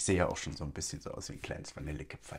Ich sehe ja auch schon so ein bisschen so aus wie ein kleines Vanillekipferl.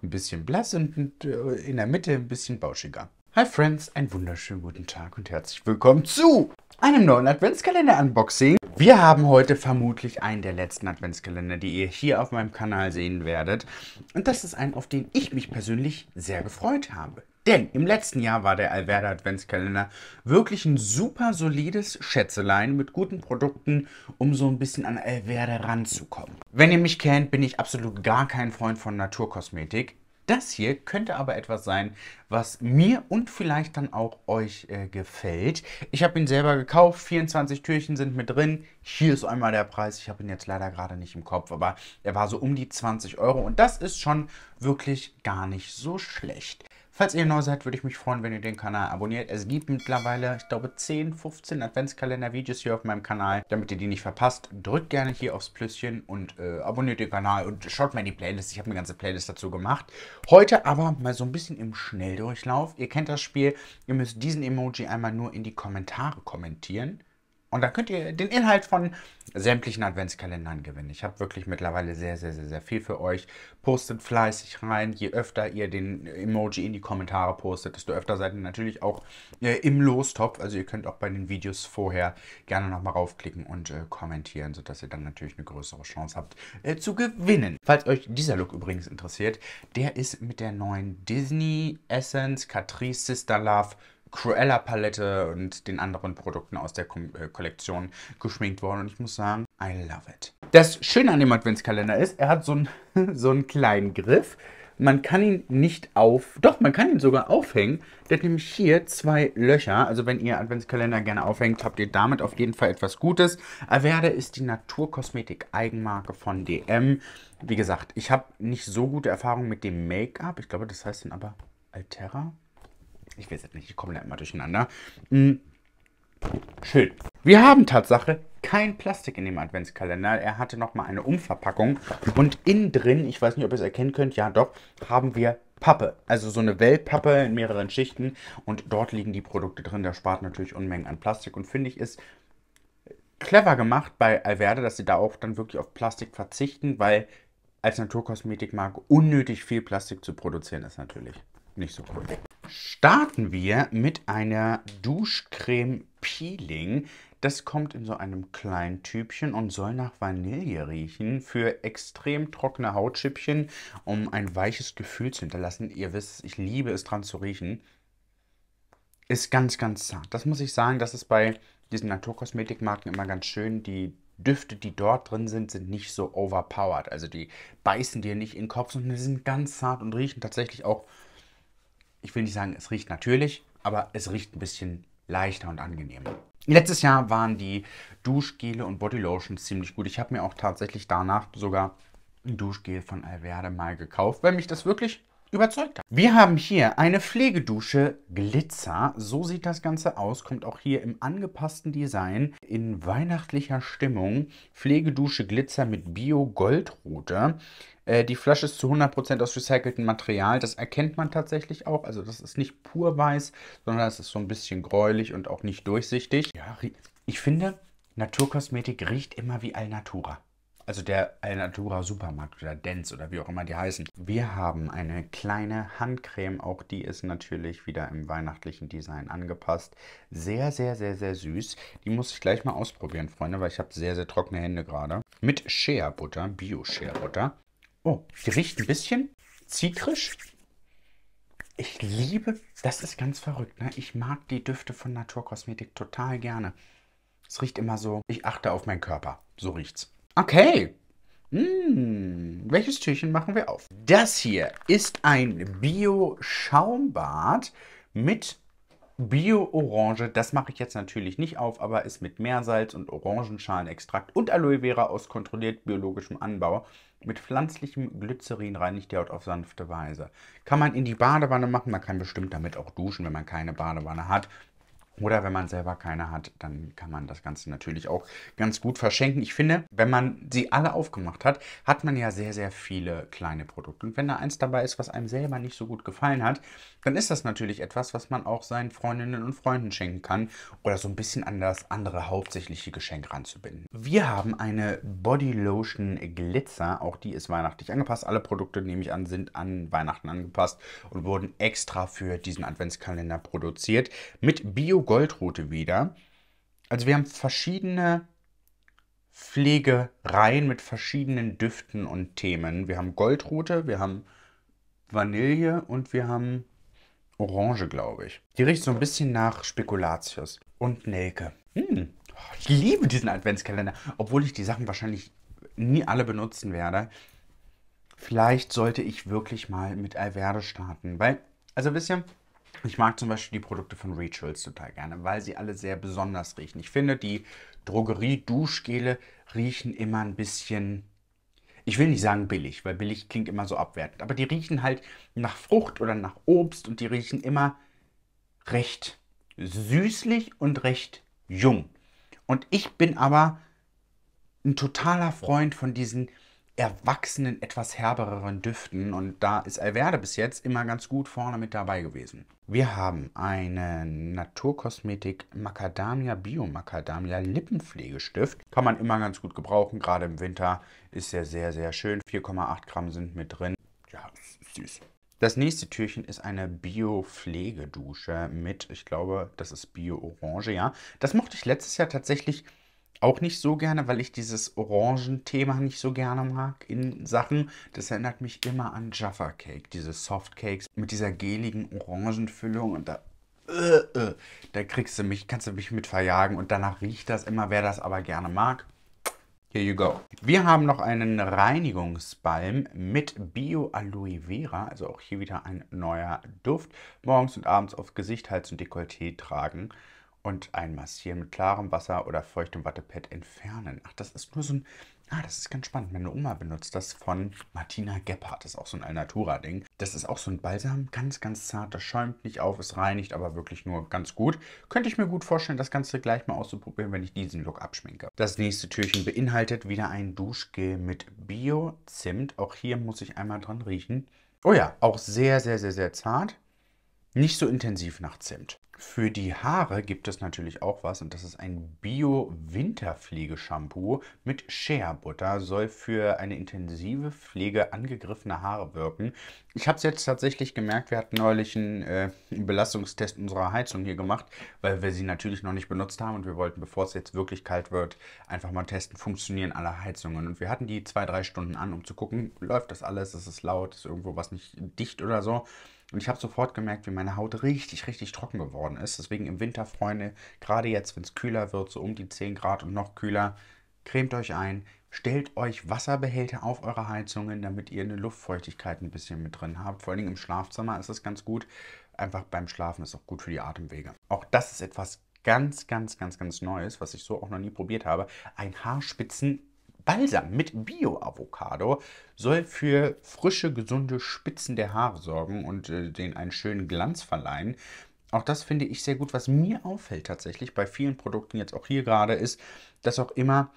Ein bisschen blass und äh, in der Mitte ein bisschen bauschiger. Hi Friends, einen wunderschönen guten Tag und herzlich willkommen zu einem neuen Adventskalender-Unboxing. Wir haben heute vermutlich einen der letzten Adventskalender, die ihr hier auf meinem Kanal sehen werdet. Und das ist ein, auf den ich mich persönlich sehr gefreut habe. Denn im letzten Jahr war der Alverde Adventskalender wirklich ein super solides Schätzelein mit guten Produkten, um so ein bisschen an Alverde ranzukommen. Wenn ihr mich kennt, bin ich absolut gar kein Freund von Naturkosmetik. Das hier könnte aber etwas sein, was mir und vielleicht dann auch euch äh, gefällt. Ich habe ihn selber gekauft, 24 Türchen sind mit drin. Hier ist einmal der Preis, ich habe ihn jetzt leider gerade nicht im Kopf, aber er war so um die 20 Euro und das ist schon wirklich gar nicht so schlecht. Falls ihr neu seid, würde ich mich freuen, wenn ihr den Kanal abonniert. Es gibt mittlerweile, ich glaube, 10, 15 Adventskalender-Videos hier auf meinem Kanal. Damit ihr die nicht verpasst, drückt gerne hier aufs Plüsschen und äh, abonniert den Kanal und schaut mal in die Playlist. Ich habe eine ganze Playlist dazu gemacht. Heute aber mal so ein bisschen im Schnelldurchlauf. Ihr kennt das Spiel. Ihr müsst diesen Emoji einmal nur in die Kommentare kommentieren. Und da könnt ihr den Inhalt von sämtlichen Adventskalendern gewinnen. Ich habe wirklich mittlerweile sehr, sehr, sehr, sehr viel für euch. Postet fleißig rein. Je öfter ihr den Emoji in die Kommentare postet, desto öfter seid ihr natürlich auch äh, im Lostopf. Also ihr könnt auch bei den Videos vorher gerne nochmal raufklicken und äh, kommentieren, sodass ihr dann natürlich eine größere Chance habt äh, zu gewinnen. Falls euch dieser Look übrigens interessiert, der ist mit der neuen Disney Essence Catrice Sister Love Cruella-Palette und den anderen Produkten aus der Ko äh, Kollektion geschminkt worden. Und ich muss sagen, I love it. Das Schöne an dem Adventskalender ist, er hat so einen, so einen kleinen Griff. Man kann ihn nicht auf... Doch, man kann ihn sogar aufhängen. Der hat nämlich hier zwei Löcher. Also wenn ihr Adventskalender gerne aufhängt, habt ihr damit auf jeden Fall etwas Gutes. Averde ist die Naturkosmetik-Eigenmarke von DM. Wie gesagt, ich habe nicht so gute Erfahrungen mit dem Make-up. Ich glaube, das heißt dann aber Altera ich weiß es nicht, ich komme da immer durcheinander. Mhm. Schön. Wir haben Tatsache kein Plastik in dem Adventskalender. Er hatte nochmal eine Umverpackung. Und innen drin, ich weiß nicht, ob ihr es erkennen könnt, ja doch, haben wir Pappe. Also so eine Wellpappe in mehreren Schichten. Und dort liegen die Produkte drin. Das spart natürlich Unmengen an Plastik. Und finde ich, ist clever gemacht bei Alverde, dass sie da auch dann wirklich auf Plastik verzichten, weil als Naturkosmetikmarke unnötig viel Plastik zu produzieren ist natürlich nicht so cool starten wir mit einer Duschcreme Peeling. Das kommt in so einem kleinen Tübchen und soll nach Vanille riechen für extrem trockene Hautschüppchen, um ein weiches Gefühl zu hinterlassen. Ihr wisst, ich liebe es dran zu riechen. Ist ganz, ganz zart. Das muss ich sagen, das ist bei diesen Naturkosmetikmarken immer ganz schön. Die Düfte, die dort drin sind, sind nicht so overpowered. Also die beißen dir nicht in den Kopf, sondern die sind ganz zart und riechen tatsächlich auch ich will nicht sagen, es riecht natürlich, aber es riecht ein bisschen leichter und angenehmer. Letztes Jahr waren die Duschgele und Bodylotions ziemlich gut. Ich habe mir auch tatsächlich danach sogar ein Duschgel von Alverde mal gekauft, weil mich das wirklich überzeugt hat. Wir haben hier eine Pflegedusche Glitzer. So sieht das Ganze aus. Kommt auch hier im angepassten Design in weihnachtlicher Stimmung. Pflegedusche Glitzer mit Bio-Goldrute. Äh, die Flasche ist zu 100% aus recyceltem Material. Das erkennt man tatsächlich auch. Also das ist nicht pur weiß, sondern es ist so ein bisschen gräulich und auch nicht durchsichtig. Ja, ich finde, Naturkosmetik riecht immer wie Alnatura also der Alnatura Supermarkt oder Dents oder wie auch immer die heißen. Wir haben eine kleine Handcreme, auch die ist natürlich wieder im weihnachtlichen Design angepasst. Sehr, sehr, sehr, sehr süß. Die muss ich gleich mal ausprobieren, Freunde, weil ich habe sehr, sehr trockene Hände gerade. Mit Shea Butter, Bio Shea Butter. Oh, die riecht ein bisschen zitrisch. Ich liebe, das ist ganz verrückt, ne? Ich mag die Düfte von Naturkosmetik total gerne. Es riecht immer so, ich achte auf meinen Körper. So riecht's. Okay. Hm, welches Türchen machen wir auf? Das hier ist ein Bio-Schaumbad mit Bio-Orange, das mache ich jetzt natürlich nicht auf, aber ist mit Meersalz und Orangenschalenextrakt und Aloe Vera aus kontrolliert biologischem Anbau mit pflanzlichem Glycerin reinigt die Haut auf sanfte Weise. Kann man in die Badewanne machen, man kann bestimmt damit auch duschen, wenn man keine Badewanne hat. Oder wenn man selber keine hat, dann kann man das Ganze natürlich auch ganz gut verschenken. Ich finde, wenn man sie alle aufgemacht hat, hat man ja sehr, sehr viele kleine Produkte. Und wenn da eins dabei ist, was einem selber nicht so gut gefallen hat, dann ist das natürlich etwas, was man auch seinen Freundinnen und Freunden schenken kann oder so ein bisschen an das andere hauptsächliche Geschenk ranzubinden. Wir haben eine Body Lotion Glitzer, auch die ist weihnachtlich angepasst. Alle Produkte, nehme ich an, sind an Weihnachten angepasst und wurden extra für diesen Adventskalender produziert mit Bio Bio-Goldrute wieder. Also wir haben verschiedene Pflegereien mit verschiedenen Düften und Themen. Wir haben Goldrute, wir haben Vanille und wir haben Orange, glaube ich. Die riecht so ein bisschen nach Spekulatius und Nelke. Hm. Ich liebe diesen Adventskalender, obwohl ich die Sachen wahrscheinlich nie alle benutzen werde. Vielleicht sollte ich wirklich mal mit Alverde starten, weil, also wisst ihr, ich mag zum Beispiel die Produkte von Rituals total gerne, weil sie alle sehr besonders riechen. Ich finde, die Drogerie-Duschgele riechen immer ein bisschen, ich will nicht sagen billig, weil billig klingt immer so abwertend, aber die riechen halt nach Frucht oder nach Obst und die riechen immer recht süßlich und recht jung. Und ich bin aber ein totaler Freund von diesen erwachsenen, etwas herbereren Düften. Und da ist Alverde bis jetzt immer ganz gut vorne mit dabei gewesen. Wir haben eine Naturkosmetik Macadamia Bio Macadamia Lippenpflegestift. Kann man immer ganz gut gebrauchen. Gerade im Winter ist er sehr, sehr schön. 4,8 Gramm sind mit drin. Ja, süß. Das nächste Türchen ist eine Bio-Pflegedusche mit, ich glaube, das ist Bio-Orange, ja. Das mochte ich letztes Jahr tatsächlich auch nicht so gerne, weil ich dieses Orangenthema nicht so gerne mag in Sachen. Das erinnert mich immer an Jaffa Cake, diese Softcakes mit dieser geligen Orangenfüllung und da. Äh, äh, da kriegst du mich, kannst du mich mit verjagen und danach riecht das immer, wer das aber gerne mag. Here you go. Wir haben noch einen Reinigungsbalm mit Bio-Aloe Vera, also auch hier wieder ein neuer Duft. Morgens und abends auf Gesicht, Hals und Dekolleté tragen und einmassieren mit klarem Wasser oder feuchtem Wattepad entfernen. Ach, das ist nur so ein. Ah, das ist ganz spannend. Meine Oma benutzt das von Martina Gebhardt. Das ist auch so ein Alnatura-Ding. Das ist auch so ein Balsam. Ganz, ganz zart. Das schäumt nicht auf. Es reinigt aber wirklich nur ganz gut. Könnte ich mir gut vorstellen, das Ganze gleich mal auszuprobieren, wenn ich diesen Look abschminke. Das nächste Türchen beinhaltet wieder ein Duschgel mit Bio-Zimt. Auch hier muss ich einmal dran riechen. Oh ja, auch sehr, sehr, sehr, sehr zart nicht so intensiv nach Zimt. Für die Haare gibt es natürlich auch was und das ist ein Bio-Winterpflegeshampoo mit Shea-Butter. Soll für eine intensive Pflege angegriffene Haare wirken. Ich habe es jetzt tatsächlich gemerkt, wir hatten neulich einen äh, Belastungstest unserer Heizung hier gemacht, weil wir sie natürlich noch nicht benutzt haben und wir wollten, bevor es jetzt wirklich kalt wird, einfach mal testen, funktionieren alle Heizungen. Und wir hatten die zwei, drei Stunden an, um zu gucken, läuft das alles, ist es laut, ist irgendwo was nicht dicht oder so. Und ich habe sofort gemerkt, wie meine Haut richtig, richtig trocken geworden ist. Deswegen im Winter, Freunde, gerade jetzt, wenn es kühler wird, so um die 10 Grad und noch kühler, cremt euch ein, stellt euch Wasserbehälter auf eure Heizungen, damit ihr eine Luftfeuchtigkeit ein bisschen mit drin habt. Vor allem im Schlafzimmer ist das ganz gut. Einfach beim Schlafen ist auch gut für die Atemwege. Auch das ist etwas ganz, ganz, ganz, ganz Neues, was ich so auch noch nie probiert habe. Ein Haarspitzen Balsam mit Bio-Avocado soll für frische, gesunde Spitzen der Haare sorgen und äh, den einen schönen Glanz verleihen. Auch das finde ich sehr gut. Was mir auffällt tatsächlich bei vielen Produkten jetzt auch hier gerade ist, dass auch immer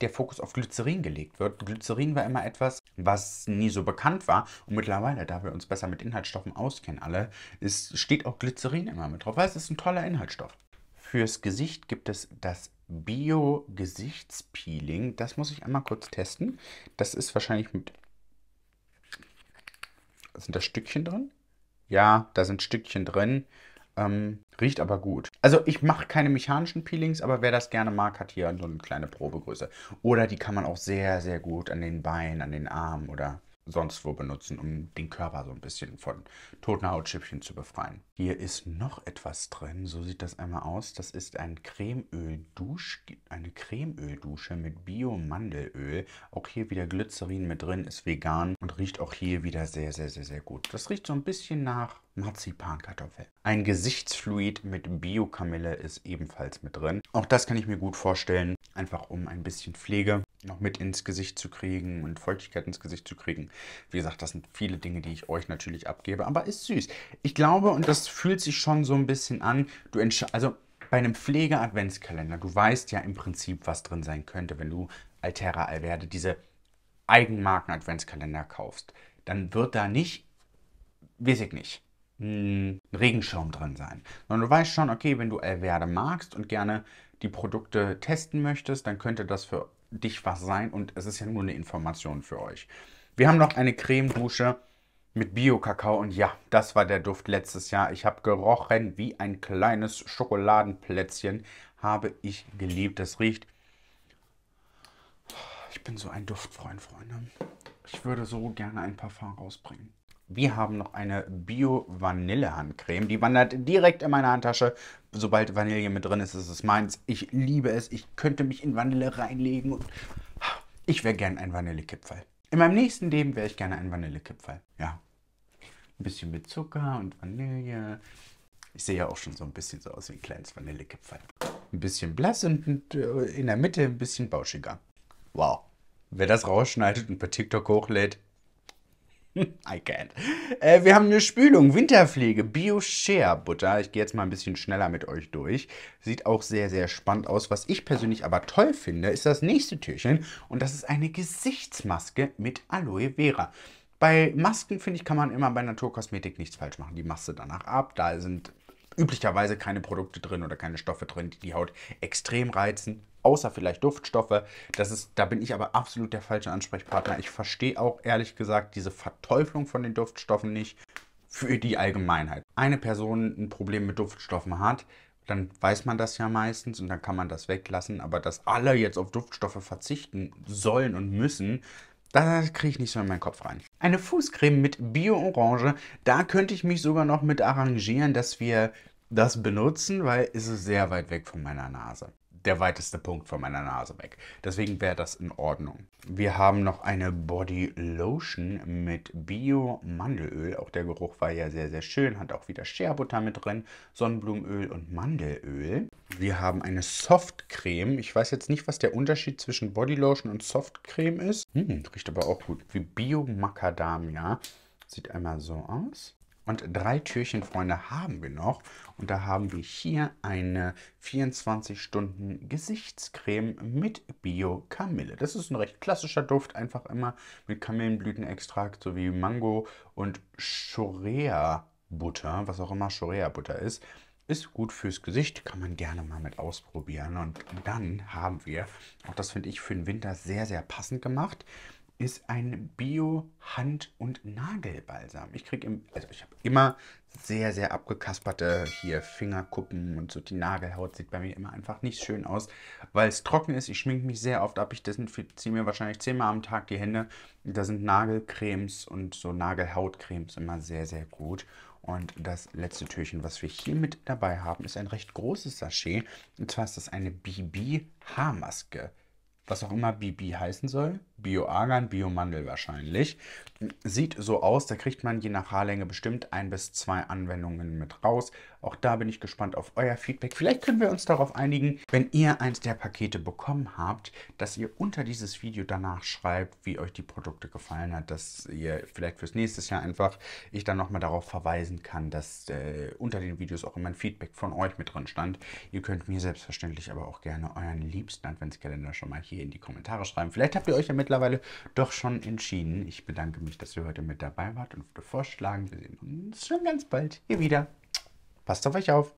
der Fokus auf Glycerin gelegt wird. Glycerin war immer etwas, was nie so bekannt war. Und mittlerweile, da wir uns besser mit Inhaltsstoffen auskennen, alle, ist, steht auch Glycerin immer mit drauf, weil es ist ein toller Inhaltsstoff. Fürs Gesicht gibt es das Bio-Gesichtspeeling. Das muss ich einmal kurz testen. Das ist wahrscheinlich mit... Sind da Stückchen drin? Ja, da sind Stückchen drin. Ähm, riecht aber gut. Also ich mache keine mechanischen Peelings, aber wer das gerne mag, hat hier so eine kleine Probegröße. Oder die kann man auch sehr, sehr gut an den Beinen, an den Armen oder sonst wo benutzen, um den Körper so ein bisschen von toten Hautschüppchen zu befreien. Hier ist noch etwas drin, so sieht das einmal aus. Das ist ein Cremeöldusch, eine Cremeöldusche mit Bio-Mandelöl. Auch hier wieder Glycerin mit drin, ist vegan und riecht auch hier wieder sehr, sehr, sehr, sehr gut. Das riecht so ein bisschen nach Marzipankartoffel. Ein Gesichtsfluid mit Bio-Kamille ist ebenfalls mit drin. Auch das kann ich mir gut vorstellen, einfach um ein bisschen Pflege noch mit ins Gesicht zu kriegen und Feuchtigkeit ins Gesicht zu kriegen. Wie gesagt, das sind viele Dinge, die ich euch natürlich abgebe, aber ist süß. Ich glaube, und das fühlt sich schon so ein bisschen an, du also bei einem Pflege-Adventskalender, du weißt ja im Prinzip, was drin sein könnte, wenn du Altera Alverde diese Eigenmarken-Adventskalender kaufst. Dann wird da nicht, weiß ich nicht, hm, ein Regenschirm drin sein. Sondern du weißt schon, okay, wenn du Alverde magst und gerne die Produkte testen möchtest, dann könnte das für dich was sein und es ist ja nur eine Information für euch. Wir haben noch eine Cremedusche mit Bio-Kakao und ja, das war der Duft letztes Jahr. Ich habe gerochen wie ein kleines Schokoladenplätzchen, habe ich geliebt. Das riecht. Ich bin so ein Duftfreund, Freunde. Ich würde so gerne ein Parfum rausbringen. Wir haben noch eine Bio-Vanille-Handcreme. Die wandert direkt in meine Handtasche. Sobald Vanille mit drin ist, ist es meins. Ich liebe es. Ich könnte mich in Vanille reinlegen. Und ich wäre gern ein Vanillekipferl. In meinem nächsten Leben wäre ich gerne ein Vanillekipferl. Ja. Ein bisschen mit Zucker und Vanille. Ich sehe ja auch schon so ein bisschen so aus wie ein kleines Vanillekipferl. Ein bisschen blass und äh, in der Mitte ein bisschen bauschiger. Wow. Wer das rausschneidet und bei TikTok hochlädt, I can't. Äh, wir haben eine Spülung, Winterpflege, Bio-Share-Butter. Ich gehe jetzt mal ein bisschen schneller mit euch durch. Sieht auch sehr, sehr spannend aus. Was ich persönlich aber toll finde, ist das nächste Türchen. Und das ist eine Gesichtsmaske mit Aloe Vera. Bei Masken, finde ich, kann man immer bei Naturkosmetik nichts falsch machen. Die Masse danach ab. Da sind üblicherweise keine Produkte drin oder keine Stoffe drin, die die Haut extrem reizen, außer vielleicht Duftstoffe. Das ist, da bin ich aber absolut der falsche Ansprechpartner. Ich verstehe auch ehrlich gesagt diese Verteuflung von den Duftstoffen nicht für die Allgemeinheit. Eine Person ein Problem mit Duftstoffen hat, dann weiß man das ja meistens und dann kann man das weglassen. Aber dass alle jetzt auf Duftstoffe verzichten sollen und müssen, das kriege ich nicht so in meinen Kopf rein. Eine Fußcreme mit Bio-Orange, da könnte ich mich sogar noch mit arrangieren, dass wir das benutzen, weil es ist sehr weit weg von meiner Nase der weiteste Punkt von meiner Nase weg. Deswegen wäre das in Ordnung. Wir haben noch eine Body Lotion mit Bio-Mandelöl. Auch der Geruch war ja sehr, sehr schön. Hat auch wieder Scherbutter mit drin, Sonnenblumenöl und Mandelöl. Wir haben eine Softcreme. Ich weiß jetzt nicht, was der Unterschied zwischen Body Lotion und Softcreme ist. Hm, riecht aber auch gut. Wie Bio-Macadamia. Sieht einmal so aus. Und drei Türchen, Freunde, haben wir noch. Und da haben wir hier eine 24-Stunden-Gesichtscreme mit Bio-Kamille. Das ist ein recht klassischer Duft, einfach immer mit Kamillenblütenextrakt sowie Mango und Chorea-Butter, was auch immer Chorea-Butter ist. Ist gut fürs Gesicht, kann man gerne mal mit ausprobieren. Und dann haben wir, auch das finde ich für den Winter sehr, sehr passend gemacht, ist ein Bio-Hand- und Nagelbalsam. Ich kriege also ich habe immer sehr, sehr abgekasperte hier Fingerkuppen und so die Nagelhaut sieht bei mir immer einfach nicht schön aus, weil es trocken ist. Ich schminke mich sehr oft ab. Ich ziehe mir wahrscheinlich zehnmal am Tag die Hände. Da sind Nagelcremes und so Nagelhautcremes immer sehr, sehr gut. Und das letzte Türchen, was wir hier mit dabei haben, ist ein recht großes Sachet. Und zwar ist das eine BB-Haarmaske. Was auch immer BB heißen soll. Bio-Argan, Bio-Mandel wahrscheinlich. Sieht so aus, da kriegt man je nach Haarlänge bestimmt ein bis zwei Anwendungen mit raus. Auch da bin ich gespannt auf euer Feedback. Vielleicht können wir uns darauf einigen, wenn ihr eins der Pakete bekommen habt, dass ihr unter dieses Video danach schreibt, wie euch die Produkte gefallen hat, dass ihr vielleicht fürs nächste Jahr einfach ich dann nochmal darauf verweisen kann, dass äh, unter den Videos auch immer ein Feedback von euch mit drin stand. Ihr könnt mir selbstverständlich aber auch gerne euren liebsten Adventskalender schon mal hier in die Kommentare schreiben. Vielleicht habt ihr euch ja mittlerweile mittlerweile doch schon entschieden. Ich bedanke mich, dass ihr heute mit dabei wart und würde vorschlagen, wir sehen uns schon ganz bald hier wieder. Passt auf euch auf.